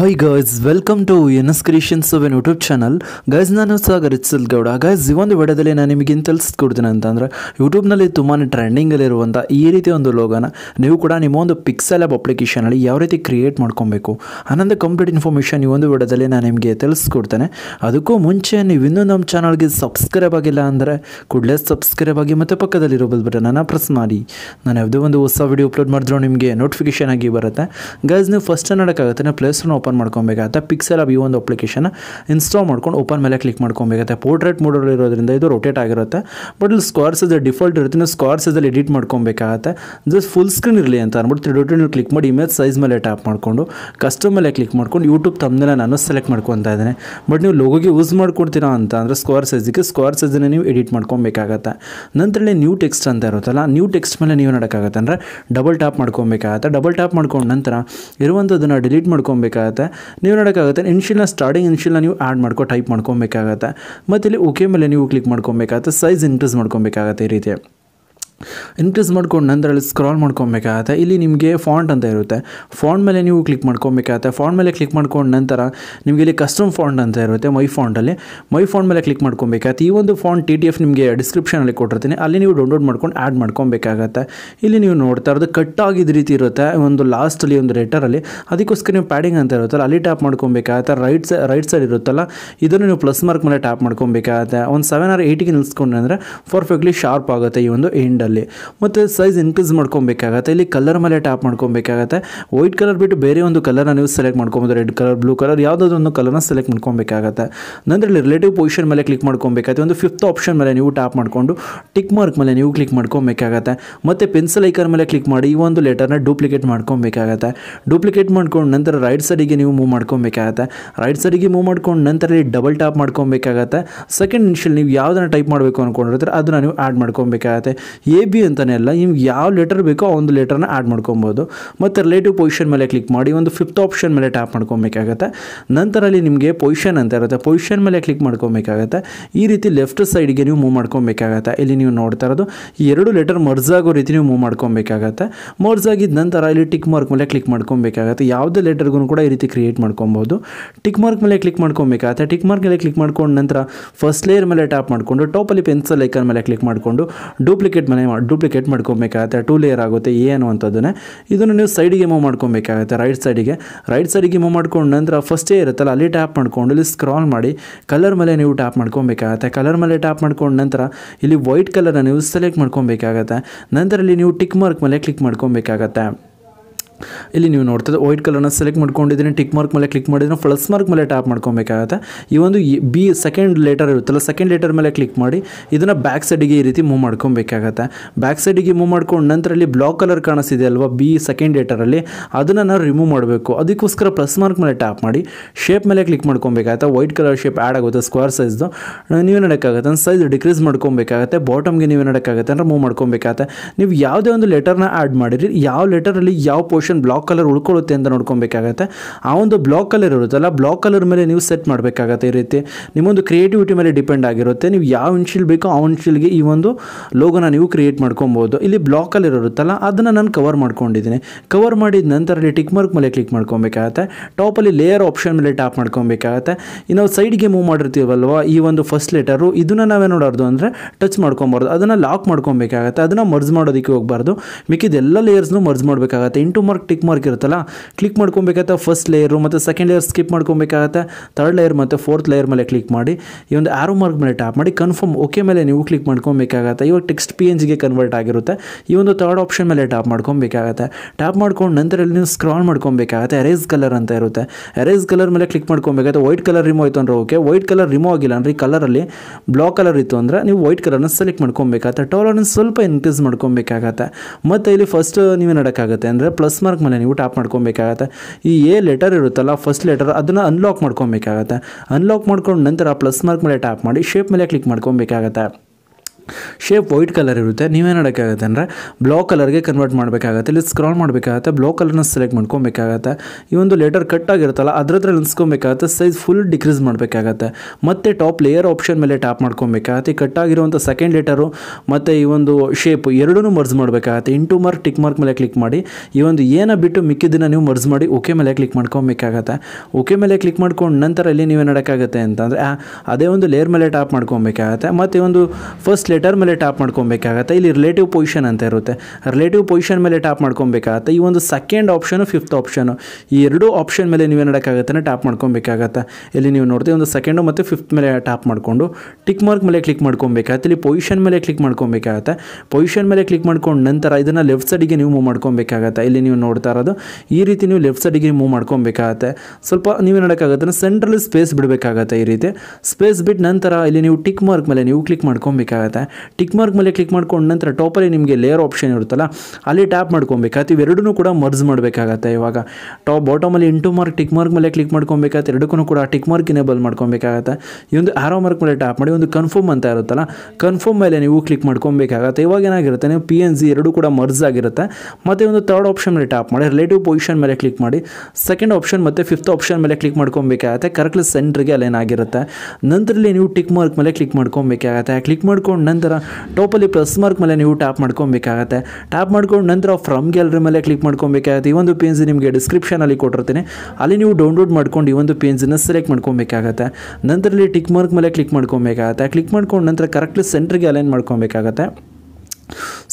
Hi guys welcome to N S creations ಎನ್ YouTube channel guys ನಾನು Sagar ಇತ್ಸಲ್ Gowda guys ಈ ಒಂದು ವಿಡಿಯೋದಲ್ಲಿ ನಾನು ನಿಮಗೆ ಏನು ತಿಳಿಸ್ಕೊಡ್ತೀನಿ ಅಂತಂದರೆ ಯೂಟ್ಯೂಬ್ನಲ್ಲಿ ತುಂಬಾ ಟ್ರೆಂಡಿಂಗಲ್ಲಿರುವಂಥ ಈ ರೀತಿ ಒಂದು ಲೋಗನ ನೀವು ಕೂಡ ನಿಮ್ಮ ಒಂದು ಪಿಕ್ಸೆಲ್ ಆ್ಯಪ್ ಅಪ್ಲಿಕೇಶನಲ್ಲಿ ಯಾವ ರೀತಿ ಕ್ರಿಯೇಟ್ ಮಾಡ್ಕೊಬೇಕು ಅನ್ನೋದು ಕಂಪ್ಲೀಟ್ ಇನ್ಫಾರ್ಮೇಷನ್ ಈ ಒಂದು ವಿಡಿಯೋದಲ್ಲಿ ನಾನು ನಿಮಗೆ ತಿಳಿಸ್ಕೊಡ್ತೇನೆ ಅದಕ್ಕೂ ಮುಂಚೆ ನೀವು ಇನ್ನೂ ನಮ್ಮ ಚಾನಲ್ಗೆ ಸಬ್ಸ್ಕ್ರೈಬ್ ಆಗಿಲ್ಲ ಅಂದರೆ ಕೂಡಲೇ ಸಬ್ಸ್ಕ್ರೈಬ್ ಆಗಿ ಮತ್ತು ಪಕ್ಕದಲ್ಲಿರೋ ಬೆಲ್ ನನ್ನ ಪ್ರೆಸ್ ಮಾಡಿ ನಾನು ಯಾವುದೇ ಒಂದು ಹೊಸ ವಿಡಿಯೋ ಅಪ್ಲೋಡ್ ಮಾಡಿದ್ರು ನಿಮಗೆ ನೋಟಿಫಿಕೇಶನ್ ಆಗಿ ಬರುತ್ತೆ ಗೈಸ್ ನೀವು ಫಸ್ಟ್ ನೋಡೋಕ್ಕಾಗುತ್ತೆ ನಾನು ಪ್ಲೇಸ್ನ ಓಪನ್ ಮಾಡ್ಕೊಬೇಕಾಗುತ್ತೆ ಪಿಕ್ಸೆಲ್ ಅಬ್ ಈ ಒಂದು ಅಪ್ಲಿಕೇಶನ್ ಇನ್ಸ್ಟಾಲ್ ಮಾಡ್ಕೊಂಡು ಓಪನ್ ಮೇಲೆ ಕ್ಲಿಕ್ ಮಾಡ್ಕೊಬೇಕಾಗುತ್ತೆ ಪೋರ್ಟ್ರೇಟ್ ಮೋಡಲ್ಲಿ ಇರೋದ್ರಿಂದ ಇದು ರೊಟೇಟ್ ಆಗಿರುತ್ತೆ ಬಟ್ ಇಲ್ಲಿ ಸ್ಕ್ವಾರ್ ಸೈಜ್ ಡಿಫಾಲ್ಟ್ ಇರುತ್ತೆ ನೀವು ಸ್ಕ್ವಾರ್ ಸೈಜಲ್ಲಿ ಎಡಿಟ್ ಮಾಡ್ಕೊಬೇಕಾಗುತ್ತೆ ಜಸ್ಟ್ ಫುಲ್ ಸ್ಕ್ರೀನ್ ಇರಲಿ ಅಂತ ಅಂದ್ಬಿಟ್ಟು ತ್ರೀ ಡಾಟ್ ಕ್ಲಿಕ್ ಮಾಡಿ ಇಮೇಜ್ ಸೈಜ್ ಮೇಲೆ ಟ್ಯಾಪ್ ಮಾಡಿಕೊಂಡು ಕಸ್ಟಮ್ ಮೇಲೆ ಕ್ಲಿಕ್ ಮಾಡ್ಕೊಂಡು ಯೂಟ್ಯೂಬ್ ತಮ್ಮನೆಲ್ಲ ನಾನು ಸೆಲೆಕ್ಟ್ ಮಾಡ್ಕೊತಾ ಇದ್ದೇನೆ ಬಟ್ ನೀವು ಲೋಗೋಗೆ ಯೂಸ್ ಮಾಡ್ಕೊಡ್ತೀರಾ ಅಂತ ಅಂದರೆ ಸ್ಕ್ವಾರ್ ಸೈಜಿಗೆ ಸ್ಕ್ವಾರ್ ಸೈಜನ್ನು ನೀವು ಎಡಿಟ್ ಮಾಡ್ಕೊಬೇಕಾಗತ್ತೆ ನಂತರಲ್ಲಿ ನ್ಯೂ ಟೆಕ್ಸ್ಟ್ ಅಂತ ಇರುತ್ತಲ್ಲ ನ್ಯೂ ಟೆಕ್ಸ್ಟ್ ಮೇಲೆ ನೀವು ನಡೋಕ್ಕಾಗತ್ತೆ ಅಂದರೆ ಡಬಲ್ ಟ್ಯಾಪ್ ಮಾಡ್ಕೊಬೇಕಾಗತ್ತೆ ಡಬಲ್ ಟ್ಯಾಪ್ ಮಾಡ್ಕೊಂಡು ನಂತರ ಇರುವಂಥದ್ದನ್ನು ಡಿಲೀಟ್ ಮಾಡ್ಕೊಬೇಕಾಗತ್ತೆ ಮಾಡಬೇಕಾಗತ್ತೆ ನೀವು ನೋಡೋಕ್ಕಾಗುತ್ತೆ ಇನ್ಶಿಲ್ನ ಸ್ಟಾರ್ಟಿಂಗ್ ಇನ್ಶಿಲ್ನ ನೀವು ಆ್ಯಡ್ ಮಾಡ್ಕೊ ಟೈಪ್ ಮಾಡ್ಕೊಬೇಕಾಗತ್ತೆ ಮತ್ತು ಇಲ್ಲಿ ಓಕೆ ಮೇಲೆ ನೀವು ಕ್ಲಿಕ್ ಮಾಡ್ಕೊಬೇಕಾಗತ್ತೆ ಸೈಜ್ ಇನ್ಕ್ರೀಸ್ ಮಾಡ್ಕೊಬೇಕಾಗತ್ತೆ ಈ ರೀತಿ ಇನ್ಕ್ರೀಸ್ ಮಾಡ್ಕೊಂಡು ನಂತರಲ್ಲಿ ಸ್ಕ್ರಾಲ್ ಮಾಡ್ಕೊಬೇಕಾಗತ್ತೆ ಇಲ್ಲಿ ನಿಮಗೆ ಫಾಂಟ್ ಅಂತ ಇರುತ್ತೆ ಫಾಂಟ್ ಮೇಲೆ ನೀವು ಕ್ಲಿಕ್ ಮಾಡ್ಕೊಬೇಕಾಗತ್ತೆ ಫಾಂಟ್ ಮೇಲೆ ಕ್ಲಿಕ್ ಮಾಡ್ಕೊಂಡು ನಂತರ ನಿಮಗೆ ಇಲ್ಲಿ ಕಸ್ಟಮ್ ಫಾಂಟ್ ಅಂತ ಇರುತ್ತೆ ಮೈ ಫಾಂಟಲ್ಲಿ ಮೈ ಫಾಂಟ್ ಮೇಲೆ ಕ್ಲಿಕ್ ಮಾಡ್ಕೊಬೇಕಾಗತ್ತೆ ಈ ಒಂದು ಫಾಂಟ್ ಟಿ ಟಿ ಎಫ್ ನಿಮಗೆ ಡಿಸ್ಕ್ರಿಪ್ಷನಲ್ಲಿ ಕೊಟ್ಟಿರ್ತೀನಿ ಅಲ್ಲಿ ನೀವು ಡೌನ್ಲೋಡ್ ಮಾಡ್ಕೊಂಡು ಆ್ಯಡ್ ಮಾಡ್ಕೊಬೇಕಾಗತ್ತೆ ಇಲ್ಲಿ ನೀವು ನೋಡ್ತಾ ಇರೋದು ಕಟ್ ಆಗಿದ ರೀತಿ ಇರುತ್ತೆ ಒಂದು ಲಾಸ್ಟಲ್ಲಿ ಒಂದು ಲೆಟರಲ್ಲಿ ಅದಕ್ಕೋಸ್ಕರ ನೀವು ಪ್ಯಾಡಿಂಗ್ ಅಂತ ಇರುತ್ತಲ್ಲ ಅಲ್ಲಿ ಟ್ಯಾಪ್ ಮಾಡ್ಕೊಬೇಕಾಗತ್ತೆ ರೈಟ್ ಸೈ ರೈಟ್ ಸೈಡ್ ಇರುತ್ತಲ್ಲ ಇದನ್ನು ನೀವು ಪ್ಲಸ್ ಮಾರ್ಕ್ ಮೇಲೆ ಟ್ಯಾಪ್ ಮಾಡ್ಕೊಬೇಕಾಗತ್ತೆ ಒಂದು ಸೆವೆನ್ ಆರ್ ಏಯ್ಟಿಗೆ ನಿಲ್ಸ್ಕೊಂಡ್ರೆ ಅಂದರೆ ಪರ್ಫೆಕ್ಟ್ಲಿ ಶಾರ್ಪ್ ಆಗುತ್ತೆ ಈ ಒಂದು ಎಂಡಲ್ಲಿ ಮತ್ತೆ ಮತ್ತು ಸೈಜ್ ಇನ್ಕ್ರೀಸ್ ಮಾಡ್ಕೊಬೇಕಾಗತ್ತೆ ಇಲ್ಲಿ ಕಲರ್ ಮೇಲೆ ಟ್ಯಾಪ್ ಮಾಡ್ಕೊಬೇಕಾಗತ್ತೆ ವೈಟ್ ಕಲರ್ ಬಿಟ್ಟು ಬೇರೆ ಒಂದು ಕಲರ್ನ ನೀವು ಸೆಲೆಕ್ಟ್ ಮಾಡ್ಕೊಬೋದು ರೆಡ್ ಕಲರ್ ಬ್ಲೂ ಕಲರ್ ಯಾವುದಾದ್ರು ಒಂದು ಕಲರ್ನ ಸೆಲೆಕ್ಟ್ ಮಾಡ್ಕೊಬೇಕಾಗತ್ತೆ ನಂತರ ಇಲ್ಲಿ ರಿಲೇಟಿವ್ ಪೊಸಿಷನ್ ಮೇಲೆ ಕ್ಲಿಕ್ ಮಾಡ್ಕೊಬೇಕಾಗತ್ತೆ ಒಂದು ಫಿಫ್ತ್ ಆಪ್ಷನ್ ಮೇಲೆ ನೀವು ಟ್ಯಾಪ್ ಮಾಡಿಕೊಂಡು ಟಿಕ್ ಮಾರ್ಕ್ ಮೇಲೆ ನೀವು ಕ್ಲಿಕ್ ಮಾಡ್ಕೊಬೇಕಾಗತ್ತೆ ಮತ್ತು ಪೆನ್ಸಿಲ್ ಐಕನ್ ಮೇಲೆ ಕ್ಲಿಕ್ ಮಾಡಿ ಈ ಒಂದು ಲೆಟರ್ನ ಡೂಪ್ಲಿಕೇಟ್ ಮಾಡ್ಕೊಬೇಕಾಗತ್ತೆ ಡೂಪ್ಲಿಕೇಟ್ ಮಾಡ್ಕೊಂಡು ನಂತರ ರೈಟ್ ಸೈಡಿಗೆ ನೀವು ಮೂವ್ ಮಾಡ್ಕೊಬೇಕಾಗತ್ತೆ ರೈಟ್ ಸೈಡಿಗೆ ಮೂವ್ ಮಾಡ್ಕೊಂಡು ನಂತರ ಇಲ್ಲಿ ಡಬಲ್ ಟ್ಯಾಪ್ ಮಾಡ್ಕೊಬೇಕಾಗತ್ತೆ ಸೆಕೆಂಡ್ ಇನ್ಷಿಯಲ್ ನೀವು ಯಾವ್ದನ್ನ ಟೈಪ್ ಮಾಡಬೇಕು ಅನ್ಕೊಂಡಿರ್ತಾರೆ ಅದನ್ನ ನೀವು ಆ್ಯಡ್ ಮಾಡ್ಕೊಬೇಕಾಗತ್ತೆ ಎ ಬಿ ಅಂತಲೇ ಅಲ್ಲ ನಿಮ್ಗೆ ಯಾವ ಲೆಟರ್ ಬೇಕೋ ಆ ಒಂದು ಲೆಟರ್ನ ಆ್ಯಡ್ ಮಾಡ್ಕೊಬೋದು ಮತ್ತು ರಿಲೇಟಿವ್ ಪೊಸಿಷನ್ ಮೇಲೆ ಕ್ಲಿಕ್ ಮಾಡಿ ಒಂದು ಫಿಫ್ತ್ ಆಪ್ಷನ್ ಮೇಲೆ ಟ್ಯಾಪ್ ಮಾಡ್ಕೊಬೇಕಾಗತ್ತೆ ನಂತರ ಅಲ್ಲಿ ನಿಮಗೆ ಪೊಸಿಷನ್ ಅಂತ ಇರುತ್ತೆ ಪೊಸಿಷನ್ ಮೇಲೆ ಕ್ಲಿಕ್ ಮಾಡ್ಕೊಬೇಕಾಗತ್ತೆ ಈ ರೀತಿ ಲೆಫ್ಟ್ ಸೈಡ್ಗೆ ನೀವು ಮೂವ್ ಮಾಡ್ಕೊಬೇಕಾಗತ್ತೆ ಇಲ್ಲಿ ನೀವು ನೋಡ್ತಾ ಇರೋದು ಎರಡು ಲೆಟರ್ ಮರ್ಜ್ ಆಗೋ ರೀತಿ ನೀವು ಮೂವ್ ಮಾಡ್ಕೊಬೇಕಾಗತ್ತೆ ಮರ್ಜ್ ಆಗಿದ ನಂತರ ಇಲ್ಲಿ ಟಿಕ್ ಮಾರ್ಕ್ ಮೇಲೆ ಕ್ಲಿಕ್ ಮಾಡ್ಕೊಬೇಕಾಗತ್ತೆ ಯಾವುದೇ ಲೆಟರ್ಗೂ ಕೂಡ ಈ ರೀತಿ ಕ್ರಿಯೇಟ್ ಮಾಡ್ಕೊಬೋದು ಟಿಕ್ ಮಾರ್ಕ್ ಮೇಲೆ ಕ್ಲಿಕ್ ಮಾಡ್ಕೊಬೇಕಾಗತ್ತೆ ಟಿಕ್ ಮಾರ್ಕ್ ಮೇಲೆ ಕ್ಲಿಕ್ ಮಾಡ್ಕೊಂಡು ನಂತರ ಫಸ್ಟ್ ಲೇಯರ್ ಮೇಲೆ ಟ್ಯಾಪ್ ಮಾಡಿಕೊಂಡು ಟಾಪಲ್ಲಿ ಪೆನ್ಸಲ್ ಐಕನ್ ಮೇಲೆ ಕ್ಲಿಕ್ ಮಾಡಿಕೊಂಡು ಡೂಪ್ಲಿಕೇಟ್ ಮೇಲೆ ಡೂಪ್ಲಿಕೇಟ್ ಮಾಡ್ಕೊಬೇಕಾಗುತ್ತೆ ಟೂ ಲೇಯರ್ ಆಗುತ್ತೆ ಏನು ಅಂತದನ್ನೇ ಇದನ್ನು ನೀವು ಸೈಡಿಗೆ ಮೂವ್ ಮಾಡ್ಕೊಬೇಕಾಗುತ್ತೆ ರೈಟ್ ಸೈಡಿಗೆ ರೈಟ್ ಸೈಡಿಗೆ ಮೂವ್ ಮಾಡ್ಕೊಂಡು ನಂತರ ಫಸ್ಟೇ ಇರುತ್ತಲ್ಲ ಅಲ್ಲಿ ಟ್ಯಾಪ್ ಮಾಡ್ಕೊಂಡು ಇಲ್ಲಿ ಸ್ಕ್ರಾಲ್ ಮಾಡಿ ಕಲರ್ ಮೇಲೆ ನೀವು ಟ್ಯಾಪ್ ಮಾಡ್ಕೊಬೇಕಾಗತ್ತೆ ಕಲರ್ ಮೇಲೆ ಟ್ಯಾಪ್ ಮಾಡ್ಕೊಂಡ ನಂತರ ಇಲ್ಲಿ ವೈಟ್ ಕಲರನ್ನು ನೀವು ಸೆಲೆಕ್ಟ್ ಮಾಡ್ಕೊಬೇಕಾಗತ್ತೆ ನಂತರ ಇಲ್ಲಿ ನೀವು ಟಿಕ್ ಮಾರ್ಕ್ ಮೇಲೆ ಕ್ಲಿಕ್ ಮಾಡ್ಕೊಬೇಕಾಗತ್ತೆ ಇಲ್ಲಿ ನೀವು ನೋಡ್ತದೆ ವೈಟ್ ಕಲರ್ನ ಸೆಲೆಕ್ಟ್ ಮಾಡ್ಕೊಂಡಿದ್ದೀನಿ ಟಿಕ್ ಮಾರ್ಕ್ ಮೇಲೆ ಕ್ಲಿಕ್ ಮಾಡಿದ್ರೆ ಪ್ಲಸ್ ಮಾರ್ಕ್ ಮೇಲೆ ಟ್ಯಾಪ್ ಮಾಡ್ಕೊಬೇಕಾಗತ್ತೆ ಈ ಒಂದು ಬಿ ಸೆಕೆಂಡ್ ಲೆಟರ್ ಇರುತ್ತಲ್ಲ ಸೆಕೆಂಡ್ ಲೆಟರ್ ಮೇಲೆ ಕ್ಲಿಕ್ ಮಾಡಿ ಇದನ್ನು ಬ್ಯಾಕ್ ಸೈಡಿಗೆ ಈ ರೀತಿ ಮೂವ್ ಮಾಡ್ಕೊಬೇಕಾಗತ್ತೆ ಬ್ಯಾಕ್ ಸೈಡಿಗೆ ಮೂವ್ ಮಾಡ್ಕೊಂಡು ನಂತರ ಇಲ್ಲಿ ಬ್ಲಾಕ್ ಕಲರ್ ಕಾಣಿಸಿದೆ ಅಲ್ವಾ ಬಿ ಸೆಕೆಂಡ್ ಲೆಟರಲ್ಲಿ ಅದನ್ನು ನಾವು ರಿಮೂವ್ ಮಾಡಬೇಕು ಅದಕ್ಕೋಸ್ಕರ ಪ್ಲಸ್ ಮಾರ್ಕ್ ಮೇಲೆ ಟ್ಯಾಪ್ ಮಾಡಿ ಶೇಪ್ ಮೇಲೆ ಕ್ಲಿಕ್ ಮಾಡ್ಕೊಬೇಕಾಗತ್ತೆ ವೈಟ್ ಕಲರ್ ಶೇಪ್ ಆ್ಯಡ್ ಆಗುತ್ತೆ ಸ್ಕ್ವೇರ್ ಸೈಜ್ದು ನೀವು ನಡೋಕ್ಕಾಗುತ್ತೆ ಸೈಜ್ ಡಿಕ್ರೀಸ್ ಮಾಡ್ಕೊಬೇಕಾಗತ್ತೆ ಬಾಟಮ್ಗೆ ನೀವು ನಡೋಕ್ಕಾಗುತ್ತೆ ಅಂದರೆ ಮೂವ್ ಮಾಡ್ಕೊಬೇಕಾಗತ್ತೆ ನೀವು ಯಾವುದೇ ಒಂದು ಲೆಟರ್ನ ಆ್ಯಡ್ ಮಾಡಿರಿ ಯಾವ ಲೆಟರಲ್ಲಿ ಯಾವ ಪೋರ್ಷನ್ ಸೊಲ್ಯೂಷನ್ ಬ್ಲಾಕ್ ಕಲರ್ ಉಳ್ಕೊಳ್ಳುತ್ತೆ ಅಂತ ನೋಡ್ಕೊಬೇಕಾಗತ್ತೆ ಆ ಒಂದು ಬ್ಲಾಕ್ ಕಲರ್ ಇರುತ್ತಲ್ಲ ಬ್ಲಾಕ್ ಕಲರ್ ಮೇಲೆ ನೀವು ಸೆಟ್ ಮಾಡಬೇಕಾಗತ್ತೆ ಈ ರೀತಿ ನಿಮ್ಮೊಂದು ಕ್ರಿಯೇಟಿವಿಟಿ ಮೇಲೆ ಡಿಪೆಂಡ್ ಆಗಿರುತ್ತೆ ನೀವು ಯಾವ ಇನ್ಶಿಲ್ ಬೇಕೋ ಆ ಇನ್ಶಿಲ್ಗೆ ಈ ಒಂದು ಲೋಗೋನ ನೀವು ಕ್ರಿಯೇಟ್ ಮಾಡ್ಕೊಬೋದು ಇಲ್ಲಿ ಬ್ಲಾಕ್ ಕಲರ್ ಇರುತ್ತಲ್ಲ ಅದನ್ನು ನಾನು ಕವರ್ ಮಾಡ್ಕೊಂಡಿದ್ದೀನಿ ಕವರ್ ಮಾಡಿದ ನಂತರ ಟಿಕ್ ಮಾರ್ಕ್ ಮೇಲೆ ಕ್ಲಿಕ್ ಮಾಡ್ಕೊಬೇಕಾಗತ್ತೆ ಟಾಪಲ್ಲಿ ಲೇಯರ್ ಆಪ್ಷನ್ ಮೇಲೆ ಟ್ಯಾಪ್ ಮಾಡ್ಕೊಬೇಕಾಗತ್ತೆ ಇನ್ನು ಸೈಡ್ಗೆ ಮೂವ್ ಮಾಡಿರ್ತೀವಲ್ವ ಈ ಒಂದು ಫಸ್ಟ್ ಲೆಟರು ಇದನ್ನು ನಾವೇ ನೋಡೋದು ಅಂದರೆ ಟಚ್ ಮಾಡ್ಕೊಬಾರ್ದು ಅದನ್ನು ಲಾಕ್ ಮಾಡ್ಕೊಬೇಕಾಗತ್ತೆ ಅದನ್ನು ಮರ್ಜ್ ಮಾಡೋದಕ್ಕೆ ಹೋಗಬಾರ್ದು ಎಲ್ಲ ಲೇಯರ್ಸ್ನೂ ಮರ್ಜ್ ಮಾಡಬೇಕಾಗತ್ತೆ ಇಂಟು ಮಾರ್ಕ್ ಟಿಕ್ ಮಾರ್ಕ್ ಇರುತ್ತಲ್ಲ ಕ್ಲಿಕ್ ಮಾಡ್ಕೊಬೇಕಾಗತ್ತೆ ಫಸ್ಟ್ ಲೇಯರು ಮತ್ತು ಸೆಕೆಂಡ್ ಲೇಯರ್ ಸ್ಕಿಪ್ ಮಾಡ್ಕೊಬೇಕಾಗತ್ತೆ ತರ್ಡ್ ಲೇಯರ್ ಮತ್ತು ಫೋರ್ತ್ ಲೇಯರ್ ಮೇಲೆ ಕ್ಲಿಕ್ ಮಾಡಿ ಈ ಒಂದು ಆರೋ ಮಾರ್ಕ್ ಮೇಲೆ ಟ್ಯಾಪ್ ಮಾಡಿ ಕನ್ಫರ್ಮ್ ಓಕೆ ಮೇಲೆ ನೀವು ಕ್ಲಿಕ್ ಮಾಡ್ಕೊಬೇಕಾಗತ್ತೆ ಇವಾಗ ಟೆಕ್ಸ್ಟ್ ಪಿ ಎನ್ ಜಿಗೆ ಕನ್ವರ್ಟ್ ಆಗಿರುತ್ತೆ ಈ ಒಂದು ತರ್ಡ್ ಆಪ್ಷನ್ ಮೇಲೆ ಟ್ಯಾಪ್ ಮಾಡ್ಕೊಬೇಕಾಗತ್ತೆ ಟ್ಯಾಪ್ ಮಾಡ್ಕೊಂಡು ನಂತರ ಇಲ್ಲಿ ನೀವು ಸ್ಕ್ರಾಲ್ ಮಾಡ್ಕೊಬೇಕಾಗತ್ತೆ ಎರೇಸ್ ಕಲರ್ ಅಂತ ಇರುತ್ತೆ ಎರೇಸ್ ಕಲರ್ ಮೇಲೆ ಕ್ಲಿಕ್ ಮಾಡ್ಕೊಬೇಕಾಗತ್ತೆ ವೈಟ್ ಕಲರ್ ರಿಮೂವ್ ಆಯಿತು ಅಂದರೆ ಓಕೆ ವೈಟ್ ಕಲರ್ ರಿಮೂವ್ ಆಗಿಲ್ಲ ಅಂದರೆ ಈ ಕಲರಲ್ಲಿ ಬ್ಲಾಕ್ ಕಲರ್ ಇತ್ತು ಅಂದರೆ ನೀವು ವೈಟ್ ಕಲರ್ನ ಸೆಲೆಕ್ಟ್ ಮಾಡ್ಕೊಬೇಕಾಗತ್ತೆ ಟಾಲರೆನ್ಸ್ ಸ್ವಲ್ಪ ಇನ್ಕ್ರೀಸ್ ಮಾಡ್ಕೊಬೇಕಾಗತ್ತೆ ಮತ್ತು ಇಲ್ಲಿ ಫಸ್ಟ್ ನೀವು ನಡೋಕ್ಕಾಗತ್ತೆ ಅಂದರೆ ಪ್ಲಸ್ ಮಾರ್ಕ್ ಮೇಲೆ ನೀವು ಟ್ಯಾಪ್ ಮಾಡ್ಕೊಬೇಕಾಗತ್ತೆ ಈ ಎ ಲೆಟರ್ ಇರುತ್ತಲ್ಲ ಫಸ್ಟ್ ಲೆಟರ್ ಅದನ್ನು ಅನ್ಲಾಕ್ ಮಾಡ್ಕೊಬೇಕಾಗತ್ತೆ ಅನ್ಲಾಕ್ ಮಾಡ್ಕೊಂಡು ನಂತರ ಪ್ಲಸ್ ಮಾರ್ಕ್ ಮೇಲೆ ಟ್ಯಾಪ್ ಮಾಡಿ ಶೇಪ್ ಮೇಲೆ ಕ್ಲಿಕ್ ಮಾಡ್ಕೊಬೇಕಾಗತ್ತೆ ಶೇಪ್ ವೈಟ್ ಕಲರ್ ಇರುತ್ತೆ ನೀವೇನು ಮಾಡೋಕ್ಕಾಗುತ್ತೆ ಅಂದರೆ ಬ್ಲಾಕ್ ಕಲರ್ಗೆ ಕನ್ವರ್ಟ್ ಮಾಡಬೇಕಾಗುತ್ತೆ ಇಲ್ಲಿ ಸ್ಕ್ರಾಲ್ ಮಾಡಬೇಕಾಗುತ್ತೆ ಬ್ಲಾಕ್ ಕಲರ್ನ ಸೆಲೆಕ್ಟ್ ಮಾಡ್ಕೊಬೇಕಾಗತ್ತೆ ಈ ಒಂದು ಲೆಟರ್ ಕಟ್ ಆಗಿರುತ್ತಲ್ಲ ಅದ್ರ ಹತ್ರ ನಿಲ್ಸ್ಕೊಬೇಕಾಗತ್ತೆ ಸೈಜ್ ಫುಲ್ ಡಿಕ್ರೀಸ್ ಮಾಡಬೇಕಾಗತ್ತೆ ಮತ್ತೆ ಟಾಪ್ ಲೇಯರ್ ಆಪ್ಷನ್ ಮೇಲೆ ಟ್ಯಾಪ್ ಮಾಡ್ಕೊಬೇಕಾಗತ್ತೆ ಕಟ್ ಆಗಿರುವಂಥ ಸೆಕೆಂಡ್ ಲೆಟರು ಮತ್ತು ಈ ಒಂದು ಶೇಪ್ ಎರಡೂ ಮರ್ಜ್ ಮಾಡಬೇಕಾಗತ್ತೆ ಇಂಟು ಮಾರ್ಕ್ ಟಿಕ್ ಮಾರ್ಕ್ ಮೇಲೆ ಕ್ಲಿಕ್ ಮಾಡಿ ಈ ಒಂದು ಏನೋ ಬಿಟ್ಟು ಮಿಕ್ಕಿದ್ದನ್ನು ನೀವು ಮರ್ಜ್ ಮಾಡಿ ಓಕೆ ಮೇಲೆ ಕ್ಲಿಕ್ ಮಾಡ್ಕೊಬೇಕಾಗತ್ತೆ ಓಕೆ ಮೇಲೆ ಕ್ಲಿಕ್ ಮಾಡ್ಕೊಂಡು ನಂತರ ಇಲ್ಲಿ ನೀವೇನು ಮಾಡೋಕ್ಕಾಗತ್ತೆ ಅಂತಂದರೆ ಅದೇ ಒಂದು ಲೇಯರ್ ಮೇಲೆ ಟ್ಯಾಪ್ ಮಾಡ್ಕೊಬೇಕಾಗತ್ತೆ ಮತ್ತು ಒಂದು ಫಸ್ಟ್ ಲೆಟರ್ ಮೇಲೆ ಟಾಪ್ ಮಾಡ್ಕೊಬೇಕಾಗತ್ತೆ ಇಲ್ಲಿ ರಿಲೇಟಿವ್ ಪೊಸಿಷನ್ ಅಂತ ಇರುತ್ತೆ ರಿಲೇಟಿವ್ ಪೊಸಿಷನ್ ಮೇಲೆ ಟ್ಯಾಪ್ ಮಾಡ್ಕೊಬೇಕಾಗತ್ತೆ ಈ ಒಂದು ಸೆಕೆಂಡ್ ಆಪ್ಷನು ಫಿಫ್ತ್ ಆಪ್ಷನು ಈ ಎರಡು ಆಪ್ಷನ್ ಮೇಲೆ ನೀವು ಮಾಡೋಕ್ಕಾಗತ್ತೆ ಟ್ಯಾಪ್ ಮಾಡ್ಕೊಬೇಕಾಗತ್ತೆ ಇಲ್ಲಿ ನೀವು ನೋಡ್ತೀವಿ ಒಂದು ಸೆಕೆಂಡು ಮತ್ತು ಫಿಫ್ತ್ ಮೇಲೆ ಟ್ಯಾಪ್ ಮಾಡಿಕೊಂಡು ಟಿಕ್ ಮಾರ್ಕ್ ಮೇಲೆ ಕ್ಲಿಕ್ ಮಾಡ್ಕೊಬೇಕಾಗತ್ತೆ ಇಲ್ಲಿ ಪೊಸಿಷನ್ ಮೇಲೆ ಕ್ಲಿಕ್ ಮಾಡ್ಕೊಬೇಕಾಗತ್ತೆ ಪೊಸಿಷನ್ ಮೇಲೆ ಕ್ಲಿಕ್ ಮಾಡ್ಕೊಂಡು ನಂತರ ಇದನ್ನು ಲೆಫ್ಟ್ ಸೈಡಿಗೆ ನೀವು ಮೂವ್ ಮಾಡ್ಕೊಬೇಕಾಗತ್ತೆ ಇಲ್ಲಿ ನೀವು ನೋಡ್ತಾ ಇರೋದು ಈ ರೀತಿ ನೀವು ಲೆಫ್ಟ್ ಸೈಡಿಗೆ ಮೂವ್ ಮಾಡ್ಕೊಬೇಕಾಗತ್ತೆ ಸ್ವಲ್ಪ ನೀವು ಮಾಡೋಕ್ಕಾಗತ್ತೆ ಸೆಂಟ್ರಲ್ಲಿ ಸ್ಪೇಸ್ ಬಿಡಬೇಕಾಗತ್ತೆ ಈ ರೀತಿ ಸ್ಪೇಸ್ ಬಿಟ್ಟು ನಂತರ ಇಲ್ಲಿ ನೀವು ಟಿಕ್ ಮಾರ್ಕ್ ಮೇಲೆ ನೀವು ಕ್ಲಿಕ್ ಮಾಡ್ಕೊಬೇಕಾಗತ್ತೆ ಟಿಕ್ ಮಾರ್ಕ್ ಮೇಲೆ ಕ್ಲಿಕ್ ಮಾಡ್ಕೊಂಡು ನಂತರ ಟಾಪಲ್ಲಿ ನಿಮಗೆ ಲೇಯರ್ ಆಪ್ಷನ್ ಇರುತ್ತಲ್ಲ ಅಲ್ಲಿ ಟ್ಯಾಪ್ ಮಾಡ್ಕೊಬೇಕಾಯ್ತು ಇವೆರಡೂ ಕೂಡ ಮರ್ಜ್ ಮಾಡಬೇಕಾಗತ್ತೆ ಇವಾಗ ಟಾಪ್ ಬಾಟಮಲ್ಲಿ ಇಂಟು ಮಾರ್ಕ್ ಟಿಕ್ ಮಾರ್ಕ್ ಮೇಲೆ ಕ್ಲಿಕ್ ಮಾಡ್ಕೊಬೇಕಾಯ್ತು ಎರಡಕ್ಕೂ ಕೂಡ ಟಿಕ್ ಮಾರ್ಕ್ ಇನೇಬಲ್ ಮಾಡ್ಕೊಬೇಕಾಗತ್ತೆ ಈ ಒಂದು ಆರೋ ಮಾರ್ಕ್ ಮೇಲೆ ಟ್ಯಾಪ್ ಮಾಡಿ ಒಂದು ಕನ್ಫರ್ಮ್ ಅಂತ ಇರುತ್ತಲ್ಲ ಕನ್ಫರ್ಮ್ ಮೇಲೆ ನೀವು ಕ್ಲಿಕ್ ಮಾಡ್ಕೊಬೇಕಾಗತ್ತೆ ಇವಾಗ ಏನಾಗಿರುತ್ತೆ ನೀವು ಪಿ ಎನ್ ಜಿ ಎರಡೂ ಕೂಡ ಮರ್ಜ್ ಆಗಿರುತ್ತೆ ಮತ್ತು ಒಂದು ತರ್ಡ್ ಆಪ್ಷನ್ ಮೇಲೆ ಟ್ಯಾಪ್ ಮಾಡಿ ರಿಲೇಟಿವ್ ಪೊಸಿಷನ್ ಮೇಲೆ ಕ್ಲಿಕ್ ಮಾಡಿ ಸೆಕೆಂಡ್ ಆಪ್ಷನ್ ಮತ್ತು ಫಿಫ್ತ್ ಆಪ್ಷನ್ ಮೇಲೆ ಕ್ಲಿಕ್ ಮಾಡ್ಕೊಬೇಕಾಗತ್ತೆ ಕರೆಕ್ಟ್ ಸೆಂಟ್ರಿಗೆ ಏನಾಗಿರುತ್ತೆ ನಂತರಲ್ಲಿ ನೀವು ಟಿಕ್ ಮಾರ್ಕ್ ಮೇಲೆ ಕ್ಲಿಕ್ ಮಾಡ್ಕೊಬೇಕಾಗತ್ತೆ ಕ್ಲಿಕ್ ಮಾಡ್ಕೊಂಡು ನಂತರ ಟೋಪಲ್ಲಿ ಪ್ಲಸ್ ಮಾರ್ಕ್ ಮೇಲೆ ನೀವು ಟ್ಯಾಪ್ ಮಾಡ್ಕೊಬೇಕಾಗತ್ತೆ ಟ್ಯಾಪ್ ಮಾಡ್ಕೊಂಡು ನಂತರ ಫ್ರಮ್ ಗ್ಯಾಲರಿ ಮೇಲೆ ಕ್ಲಿಕ್ ಮಾಡ್ಕೊಬೇಕಾಗುತ್ತೆ ಈ ಒಂದು ಪೇಜ್ ನಿಮಗೆ ಡಿಸ್ಕ್ರಿಪ್ಷನಲ್ಲಿ ಕೊಟ್ಟಿರ್ತೀನಿ ಅಲ್ಲಿ ನೀವು ಡೌನ್ಲೋಡ್ ಮಾಡ್ಕೊಂಡು ಈ ಒಂದು ಪೇಜನ್ನು ಸೆಲೆಕ್ಟ್ ಮಾಡ್ಕೊಬೇಕಾಗತ್ತೆ ನಂತರಲ್ಲಿ ಟಿಕ್ ಮಾರ್ಕ್ ಮೇಲೆ ಕ್ಲಿಕ್ ಮಾಡ್ಕೊಬೇಕಾಗತ್ತೆ ಕ್ಲಿಕ್ ಮಾಡ್ಕೊಂಡು ನಂತರ ಕರೆಕ್ಟ್ಲಿ ಸೆಂಟ್ರಿಗೆ ಅಲೈನ್ ಮಾಡ್ಕೊಬೇಕಾಗತ್ತೆ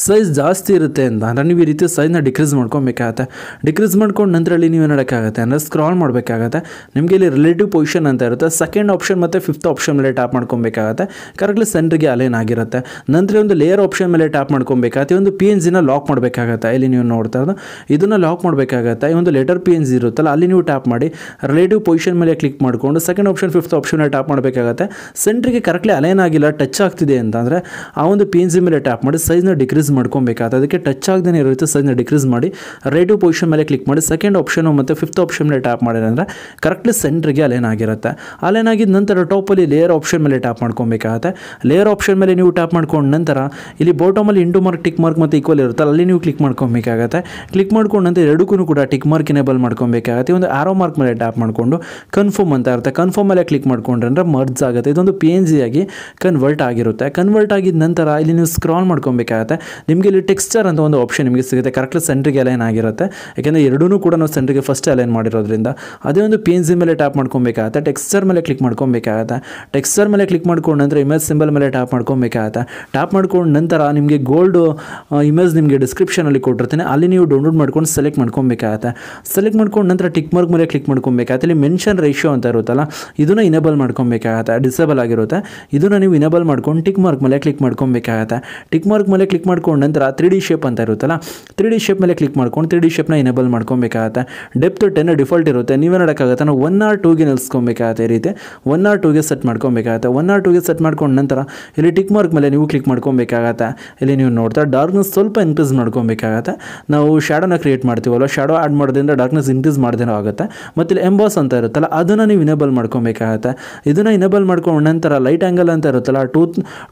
ಸೈಜ್ ಜಾಸ್ತಿ ಇರುತ್ತೆ ಅಂತ ಅಂದರೆ ನೀವು ಈ ರೀತಿ ಸೈಜ್ನ ಡಿಕ್ರೀಸ್ ಮಾಡ್ಕೊಬೇಕಾಗತ್ತೆ ಡಿಕ್ರೀಸ್ ಮಾಡ್ಕೊಂಡು ನಂತರ ಅಲ್ಲಿ ನೀವು ಏನಾಡೋಕ್ಕಾಗತ್ತೆ ಅಂದರೆ ಸ್ಕ್ರಾಲ್ ಮಾಡಬೇಕಾಗತ್ತೆ ನಿಮಗೆ ಇಲ್ಲಿ ರಿಲೇಟಿವ್ ಪೊಸಿಷನ್ ಅಂತ ಇರುತ್ತೆ ಸೆಕೆಂಡ್ ಆಪ್ಷನ್ ಮತ್ತು ಫಿಫ್ತ್ ಆಪ್ಷನ್ ಮೇಲೆ ಟ್ಯಾಪ್ ಮಾಡ್ಕೊಬೇಕಾಗತ್ತೆ ಕರೆಕ್ಟ್ಲಿ ಸೆಂಟ್ರಿಗೆ ಅಲೈನ್ ಆಗಿರುತ್ತೆ ನಂತರ ಒಂದು ಲೇಯರ್ ಆಪ್ಷನ್ ಮೇಲೆ ಟ್ಯಾಪ್ ಮಾಡ್ಕೊಬೇಕಾಗತ್ತೆ ಒಂದು ಪಿ ಎನ್ ಜಿನ ಲಾಕ್ ಮಾಡಬೇಕಾಗತ್ತೆ ಇಲ್ಲಿ ನೀವು ನೋಡ್ತಾ ಇರೋದು ಇದನ್ನು ಲಾಕ್ ಮಾಡಬೇಕಾಗತ್ತೆ ಈ ಒಂದು ಲೆಟರ್ ಪಿ ಎನ್ ಜಿ ಇರುತ್ತಲ್ಲ ಅಲ್ಲಿ ನೀವು ಟ್ಯಾಪ್ ಮಾಡಿ ರಿಲೇಟಿವ್ ಪೊಸಿಷನ್ ಮೇಲೆ ಕ್ಲಿಕ್ ಮಾಡಿಕೊಂಡು ಸೆಕೆಂಡ್ ಆಪ್ಷನ್ ಫಿಫ್ತ್ ಆಪ್ಷನ್ ಮೇಲೆ ಟ್ಯಾಪ್ ಮಾಡಬೇಕಾಗತ್ತೆ ಸೆಂಟ್ರಿಗೆ ಕರೆಕ್ಟ್ಲಿ ಅಲೈನ್ ಆಗಿಲ್ಲ ಟಚ್ ಆಗ್ತಿದೆ ಅಂತಂದರೆ ಆ ಒಂದು ಪಿ ಎನ್ ಜಿ ಮೇಲೆ ಟ್ಯಾಪ್ ಮಾಡಿ ಸೈಜ್ನ ಸೈಜ್ನ ಡಿಕ್ರೀಸ್ ಮಾಡ್ಕೊಬೇಕಾಗುತ್ತೆ ಅದಕ್ಕೆ ಟಚ್ ಆಗದೇ ಇರುತ್ತೆ ಸೈಜ್ನ ಡಿಕ್ರೀಸ್ ಮಾಡಿ ರೈಟು ಪೊಸಿಷನ್ ಮೇಲೆ ಕ್ಲಿಕ್ ಮಾಡಿ ಸೆಕೆಂಡ್ ಆಪ್ಷನ್ ಮತ್ತು ಫಿಫ್ತ್ ಆಪ್ಷನ್ ಮೇಲೆ ಟ್ಯಾಪ್ ಮಾಡಿದ್ರೆ ಕರೆಕ್ಟ್ಲಿ ಸೆಂಟ್ರಿಗೆ ಅಲೆನ್ ಆಗಿರುತ್ತೆ ಅಲೇನ್ ಆಗಿದ ನಂತರ ಟಾಪಲ್ಲಿ ಲೇಯರ್ ಆಪ್ಷನ್ ಮೇಲೆ ಟ್ಯಾಪ್ ಮಾಡ್ಕೊಬೇಕಾಗುತ್ತೆ ಲೇಯರ್ ಆಪ್ಷನ್ ಮೇಲೆ ನೀವು ಟ್ಯಾಪ್ ಮಾಡ್ಕೊಂಡ ನಂತರ ಇಲ್ಲಿ ಬಾಟಮಲ್ಲಿ ಇಂಟು ಮಾರ್ಕ್ ಟಿಕ್ ಮಾರ್ಕ್ ಮತ್ತು ಈಕ್ವಲ್ ಇರುತ್ತಲ್ಲ ಅಲ್ಲಿ ನೀವು ಕ್ಲಿಕ್ ಮಾಡ್ಕೊಬೇಕಾಗತ್ತೆ ಕ್ಲಿಕ್ ಮಾಡ್ಕೊಂಡು ನಂತರ ಎರಡಕ್ಕೂ ಕೂಡ ಟಿಕ್ ಮಾರ್ಕ್ ಎನೇಬಲ್ ಮಾಡ್ಕೊಬೇಕಾಗತ್ತೆ ಒಂದು ಆರೋ ಮಾರ್ಕ್ ಮೇಲೆ ಟ್ಯಾಪ್ ಮಾಡಿಕೊಂಡು ಕನ್ಫರ್ಮ್ ಅಂತ ಇರುತ್ತೆ ಕನ್ಫರ್ಮ್ ಮೇಲೆ ಕ್ಲಿಕ್ ಮಾಡ್ಕೊಂಡ್ರೆ ಮರ್ಜ್ ಆಗುತ್ತೆ ಇದೊಂದು ಪಿ ಎನ್ ಜಿ ಆಗಿ ಕನ್ವರ್ಟ್ ಆಗಿರುತ್ತೆ ಕನ್ವರ್ಟ್ ಆಗಿದ ನಂತರ ಇಲ್ಲಿ ನೀವು ಸ್ಕ್ರಾಲ್ ಮಾಡ್ಕೊಬೇಕಾಗುತ್ತೆ ನಿಮ್ಗೆ ನಿಮಗೆ ಇಲ್ಲಿ ಟೆಕ್ಸ್ಚರ್ ಅಂತ ಒಂದು ಆಪ್ಷನ್ ನಿಮಗೆ ಸಿಗುತ್ತೆ ಕರೆಕ್ಟ್ ಸೆಂಟ್ರಿಗೆ ಅಲೈನ್ ಆಗಿರುತ್ತೆ ಯಾಕೆಂದರೆ ಎರಡೂ ಕೂಡ ನಾವು ಸೆಂಟ್ರಿಗೆ ಫಸ್ಟ್ ಅಲೈನ್ ಮಾಡಿರೋದ್ರಿಂದ ಅದೇ ಒಂದು ಪಿ ಎನ್ ಸಿ ಮೇಲೆ ಟ್ಯಾಪ್ ಮಾಡ್ಕೊಬೇಕಾಗುತ್ತೆ ಟೆಕ್ಸ್ಚರ್ ಮೇಲೆ ಕ್ಲಿಕ್ ಮಾಡ್ಕೊಬೇಕಾಗುತ್ತೆ ಟೆಕ್ಸ್ಚರ್ ಮೇಲೆ ಕ್ಲಿಕ್ ಮಾಡ್ಕೊಂಡು ನಂತರ ಇಮೇಜ್ ಸಿಂಬಲ್ ಮೇಲೆ ಟ್ಯಾಪ್ ಮಾಡ್ಕೊಬೇಕಾಗುತ್ತೆ ಟ್ಯಾಪ್ ಮಾಡ್ಕೊಂಡು ನಂತರ ನಿಮಗೆ ಗೋಲ್ಡ್ ಇಮೇಜ್ ನಿಮಗೆ ಡಿಸ್ಕ್ರಿಪ್ಷನಲ್ಲಿ ಕೊಟ್ಟಿರ್ತೀನಿ ಅಲ್ಲಿ ನೀವು ಡೌನ್ಲೋಡ್ ಮಾಡ್ಕೊಂಡು ಸೆಲೆಕ್ಟ್ ಮಾಡ್ಕೊಬೇಕಾಗತ್ತೆ ಸೆಲೆಕ್ಟ್ ಮಾಡ್ಕೊಂಡು ನಂತರ ಟಿಕ್ ಮಾರ್ಕ್ ಮೇಲೆ ಕ್ಲಿಕ್ ಮಾಡ್ಕೊಬೇಕಾಗತ್ತೆ ಇಲ್ಲಿ ಮೆನ್ಷನ್ ರೇಷಿಯೋ ಅಂತ ಇರುತ್ತಲ್ಲ ಇದನ್ನು ಇನೇಬಲ್ ಮಾಡ್ಕೊಬೇಕಾಗತ್ತೆ ಡಿಸೇಬಲ್ ಆಗಿರುತ್ತೆ ಇದನ್ನು ನೀವು ಇನೇಬಲ್ ಮಾಡ್ಕೊಂಡು ಟಿಕ್ ಮಾರ್ಕ್ ಮೇಲೆ ಕ್ಲಿಕ್ ಮಾಡ್ಕೊಬೇಕಾಗತ್ತೆ ಟಿಕ್ ಮಾರ್ಕ್ ಮೇಲೆ ಮೇಲೆ ಕ್ಲಿಕ್ ಮಾಡ್ಕೊಂಡು ನಂತರ ತ್ರೀ ಡಿ ಶೇಪ್ ಅಂತ ಇರುತ್ತಲ್ಲ ತ್ರೀ ಡಿ ಶೇಪ್ ಮೇಲೆ ಕ್ಲಿಕ್ ಮಾಡ್ಕೊಂಡು ತ್ರೀ ಡಿ ಶೇಪ್ನ ಎನೇಬಲ್ ಮಾಡ್ಕೊಬೇಕಾಗತ್ತೆ ಡೆಪ್ತ್ ಟೆನ್ ಡಿಫಾಲ್ಟ್ ಇರುತ್ತೆ ನೀವೇನೋಡಕ್ಕಾಗತ್ತೆ ನಾವು ಒನ್ ಆರ್ ಟೂಗೆ ನಿಲ್ಸ್ಕೊಬೇಕಾಗತ್ತೆ ಈ ರೀತಿ ಒನ್ ಆರ್ ಟೂಗೆ ಸೆಟ್ ಮಾಡ್ಕೊಬೇಕಾಗುತ್ತೆ ಒನ್ ಆರ್ ಟೂಗೆ ಸೆಟ್ ಮಾಡ್ಕೊಂಡು ನಂತರ ಇಲ್ಲಿ ಟಿಕ್ ಮಾರ್ಕ್ ಮೇಲೆ ನೀವು ಕ್ಲಿಕ್ ಮಾಡ್ಕೊಬೇಕಾಗತ್ತೆ ಇಲ್ಲಿ ನೀವು ನೋಡ್ತಾ ಡಾರ್ಕ್ನೆಸ್ ಸ್ವಲ್ಪ ಇನ್ಕ್ರೀಸ್ ಮಾಡ್ಕೊಬೇಕಾಗತ್ತೆ ನಾವು ಶ್ಯಾಡೋನ ಕ್ರಿಯೇಟ್ ಮಾಡ್ತೀವಲ್ಲ ಶ್ಯಾಡೋ ಆ್ಯಡ್ ಮಾಡೋದ್ರಿಂದ ಡಾರ್ಕ್ನೆಸ್ ಇನ್ಕ್ರೀಸ್ ಮಾಡ್ದೇನೋ ಆಗುತ್ತೆ ಮತ್ತು ಇಲ್ಲಿ ಎಂಬಾಸ್ ಅಂತ ಇರುತ್ತಲ್ಲ ಅದನ್ನು ನೀವು ಇನೇಬಲ್ ಮಾಡ್ಕೊಬೇಕಾಗತ್ತೆ ಇದನ್ನು ಇನೇಬಲ್ ಮಾಡ್ಕೊಂಡು ನಂತರ ಲೈಟ್ ಆ್ಯಂಗಲ್ ಅಂತ ಇರುತ್ತಲ್ಲ two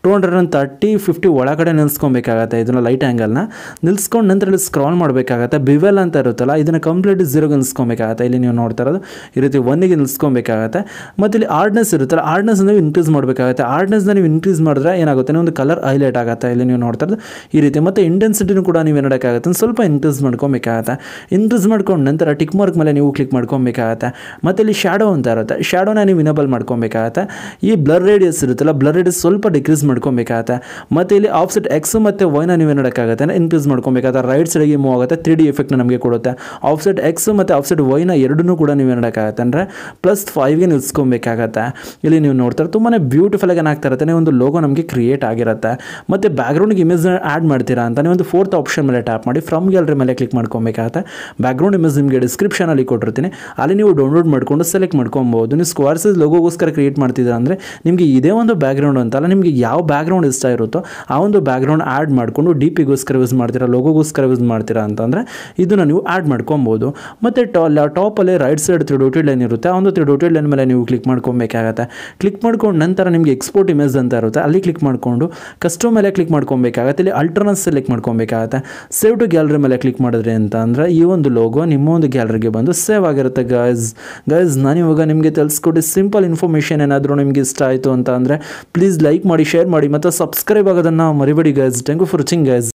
two hundred and thirty fifty ಒಳಗಡೆ ಮಾಡಬೇಕಾಗತ್ತೆ ಇದನ್ನು ಲೈಟ್ ಆ್ಯಂಗಲ್ನ ನಿಲ್ಸ್ಕೊಂಡು ನಂತರ ಇಲ್ಲಿ ಸ್ಕ್ರಾಲ್ ಮಾಡಬೇಕಾಗತ್ತೆ ಬಿವೆಲ್ ಅಂತ ಇರುತ್ತಲ್ಲ ಇದನ್ನು ಕಂಪ್ಲೀಟ್ ಝೀರೋಗೆ ನಿಲ್ಸ್ಕೊಬೇಕಾಗತ್ತೆ ಇಲ್ಲಿ ನೀವು ನೋಡ್ತಾ ಇರೋದು ಈ ರೀತಿ ಒನ್ನಿಗೆ ನಿಲ್ಸ್ಕೊಬೇಕಾಗತ್ತೆ ಮತ್ತು ಇಲ್ಲಿ ಆರ್ಡ್ನೆಸ್ ಇರುತ್ತಲ್ಲ ಆರ್ಡ್ನೆಸ್ ನೀವು ಇನ್ಕ್ರೀಸ್ ಮಾಡಬೇಕಾಗುತ್ತೆ ಆರ್ಡ್ನೆಸ್ನ ನೀವು ಇನ್ಕ್ರೀಸ್ ಮಾಡಿದ್ರೆ ಏನಾಗುತ್ತೆ ಒಂದು ಕಲರ್ ಹೈಲೈಟ್ ಆಗುತ್ತೆ ಇಲ್ಲಿ ನೀವು ನೋಡ್ತಾ ಇರೋದು ಈ ರೀತಿ ಮತ್ತು ಇಂಟೆನ್ಸಿಟಿನೂ ಕೂಡ ನೀವು ಏನಾಡೋಕ್ಕಾಗುತ್ತೆ ಸ್ವಲ್ಪ ಇನ್ಕ್ರೀಸ್ ಮಾಡ್ಕೊಬೇಕಾಗತ್ತೆ ಇನ್ಕ್ರೀಸ್ ಮಾಡ್ಕೊಂಡು ನಂತರ ಟಿಕ್ ಮಾರ್ಕ್ ಮೇಲೆ ನೀವು ಕ್ಲಿಕ್ ಮಾಡ್ಕೊಬೇಕಾಗತ್ತೆ ಮತ್ತು ಇಲ್ಲಿ ಶ್ಯಾಡೋ ಅಂತ ಇರುತ್ತೆ ಶ್ಯಾಡೋನ ನೀವು ಇನಬಲ್ ಮಾಡ್ಕೊಬೇಕಾಗತ್ತೆ ಈ ಬ್ಲರ್ ರೇಡಿಯಸ್ ಇರುತ್ತಲ್ಲ ಬ್ಲರ್ ರೇಡಿಯಸ್ ಸ್ವಲ್ಪ ಡಿಕ್ರೀಸ್ ಮಾಡ್ಕೊಬೇಕಾಗತ್ತೆ ಮತ್ತು ಇಲ್ಲಿ ಆಫ್ಸೆಟ್ ಎಕ್ಸ್ ಮತ್ತು ವೈನ ನೀವು ಮಾಡೋಕ್ಕಾಗುತ್ತೆ ಇನ್ಕ್ರೀಸ್ ಮಾಡ್ಕೊಬೇಕಾದ್ರೆ ರೈಟ್ ಸೈಡಿಗೆ ಮೂವ್ ಆಗುತ್ತೆ ತ್ರೀ ಡಿ ಎಫೆಕ್ಟ್ನ ನಮಗೆ ಕೊಡುತ್ತೆ ಆಫ್ಸೆಟ್ ಎಕ್ಸ್ ಮತ್ತು ಆಫ್ಸೆಟ್ ವೈನ ಎರಡನ್ನೂ ಕೂಡ ನೀವೇನು ಮಾಡೋಕ್ಕಾಗತ್ತೆ ಅಂದರೆ ಪ್ಲಸ್ ಫೈವ್ಗೆ ನಿಲ್ಸ್ಕೊಬೇಕಾಗತ್ತೆ ಇಲ್ಲಿ ನೀವು ನೋಡ್ತಾರೆ ತುಂಬಾ ಬ್ಯೂಟಿಫುಲ್ ಏನಾಗ್ತಾ ಇರುತ್ತೆ ಒಂದು ಲೋಗೋ ನಮಗೆ ಕ್ರಿಯೇಟ್ ಆಗಿರುತ್ತೆ ಮತ್ತು ಗ್ರೌಂಡ್ಗೆ ಇಮೇಜ್ ಆ್ಯಡ್ ಮಾಡ್ತೀರಾ ಅಂತ ನೀವು ಒಂದು ಫೋರ್ತ್ ಆಪ್ಷನ್ ಮೇಲೆ ಟ್ಯಾಪ್ ಮಾಡಿ ಫ್ರಮ್ ಗ್ಯಾಲರಿ ಮೇಲೆ ಕ್ಲಿಕ್ ಮಾಡ್ಕೊಬೇಕಾಗುತ್ತೆ ಬ್ಯಾಕ್ಗ್ರೌಂಡ್ ಇಮೇಜ್ ನಿಮಗೆ ಡಿಸ್ಕ್ರಿಪ್ಷನಲ್ಲಿ ಕೊಟ್ಟಿರ್ತೀನಿ ಅಲ್ಲಿ ನೀವು ಡೌನ್ಲೋಡ್ ಮಾಡ್ಕೊಂಡು ಸೆಲೆಕ್ಟ್ ಮಾಡ್ಕೊಬೋದು ನೀವು ಸ್ಕ್ವಾರ್ಸ್ ಲೋಗೋಗೋಸ್ಕರ ಕ್ರಿಯೇಟ್ ಮಾಡ್ತಿದ್ದೀರಾ ಅಂದರೆ ನಿಮಗೆ ಇದೇ ಒಂದು ಬ್ಯಾಕ್ಗ್ರೌಂಡ್ ಅಂತಲ್ಲ ನಿಮಗೆ ಯಾವ ಬ್ಯಾಗ್ರೌಂಡ್ ಇಷ್ಟ ಇರುತ್ತೋ ಆ ಒಂದು ಬ್ಯಾಕ್ಗ್ರೌಂಡ್ ಆ್ಯಡ್ ಮಾಡಿಕೊಂಡು ಡಿ ಪಿಗೋಸ್ಕರ ಯೂಸ್ ಮಾಡ್ತೀರಾ ಲೋಗೋಗೋಸ್ಕರ ಯೂಸ್ ಮಾಡ್ತೀರಾ ಅಂತಂದರೆ ಇದನ್ನು ನೀವು ಆ್ಯಡ್ ಮಾಡ್ಕೊಬೋದು ಮತ್ತು ಟಾಪಲ್ಲೇ right side three dotted line ಇರುತ್ತೆ ಆ ಒಂದು ತ್ರೀ ಡೋಟೆಡ್ ಲೈನ್ ಮೇಲೆ ನೀವು ಕ್ಲಿಕ್ ಮಾಡ್ಕೊಬೇಕಾಗತ್ತೆ ಕ್ಲಿಕ್ ಮಾಡ್ಕೊಂಡು ನಂತರ ನಿಮಗೆ ಎಕ್ಸ್ಪೋರ್ಟ್ ಇಮೇಜ್ ಅಂತ ಇರುತ್ತೆ ಅಲ್ಲಿ ಕ್ಲಿಕ್ ಮಾಡಿಕೊಂಡು ಕಸ್ಟಮ್ ಮೇಲೆ ಕ್ಲಿಕ್ ಮಾಡ್ಕೊಬೇಕಾಗತ್ತೆ ಇಲ್ಲಿ ಅಲ್ಟ್ರನಸ್ ಸೆಲೆಕ್ಟ್ ಮಾಡ್ಕೊಬೇಕಾಗತ್ತೆ ಸೇವ್ ಟು ಗ್ಯಾಲರಿ ಮೇಲೆ ಕ್ಲಿಕ್ ಮಾಡಿದ್ರೆ ಅಂತ ಅಂದರೆ ಈ ಒಂದು ಲೋಗೋ ನಿಮ್ಮ ಒಂದು ಗ್ಯಾಲರಿಗೆ ಬಂದು ಸೇವ್ ಆಗಿರುತ್ತೆ ಗೈಸ್ ಗೈಸ್ ಇವಾಗ ನಿಮಗೆ ತಿಳಿಸ್ಕೊಟ್ಟು ಸಿಂಪಲ್ ಇನ್ಫಾರ್ಮೇಷನ್ ಏನಾದರೂ ನಿಮಗೆ ಇಷ್ಟ ಆಯಿತು ಅಂತ ಅಂದರೆ ಪ್ಲೀಸ್ ಲೈಕ್ ಮಾಡಿ ಶೇರ್ ಮಾಡಿ ಮತ್ತು ಸಬ್ಸ್ಕ್ರೈಬ್ ಆಗೋದನ್ನು ಮರಿಬೇಡಿ guys Then go for the thing guys.